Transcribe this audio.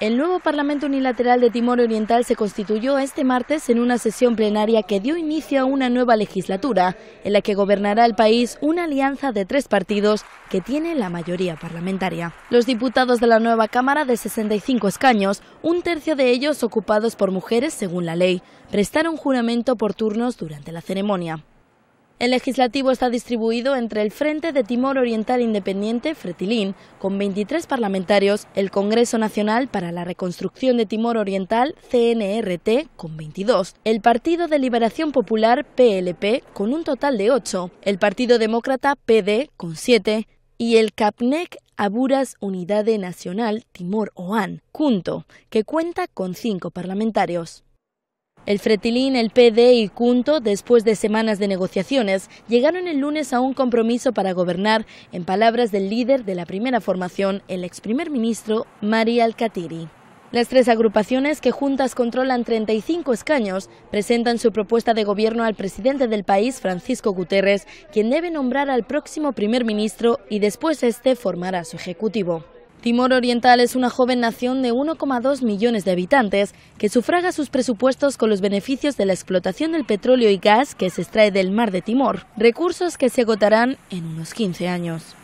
El nuevo Parlamento Unilateral de Timor Oriental se constituyó este martes en una sesión plenaria que dio inicio a una nueva legislatura, en la que gobernará el país una alianza de tres partidos que tiene la mayoría parlamentaria. Los diputados de la nueva Cámara de 65 escaños, un tercio de ellos ocupados por mujeres según la ley, prestaron juramento por turnos durante la ceremonia. El legislativo está distribuido entre el Frente de Timor Oriental Independiente, Fretilín, con 23 parlamentarios, el Congreso Nacional para la Reconstrucción de Timor Oriental, CNRT, con 22, el Partido de Liberación Popular, PLP, con un total de 8, el Partido Demócrata, PD, con 7, y el CAPNEC e Aburas unidad Nacional Timor-Oan, junto, que cuenta con 5 parlamentarios. El Fretilín, el PD y Cunto, después de semanas de negociaciones, llegaron el lunes a un compromiso para gobernar, en palabras del líder de la primera formación, el ex primer ministro Mari Alcatiri. Las tres agrupaciones que juntas controlan 35 escaños presentan su propuesta de gobierno al presidente del país, Francisco Guterres, quien debe nombrar al próximo primer ministro y después este formará su ejecutivo. Timor Oriental es una joven nación de 1,2 millones de habitantes que sufraga sus presupuestos con los beneficios de la explotación del petróleo y gas que se extrae del mar de Timor, recursos que se agotarán en unos 15 años.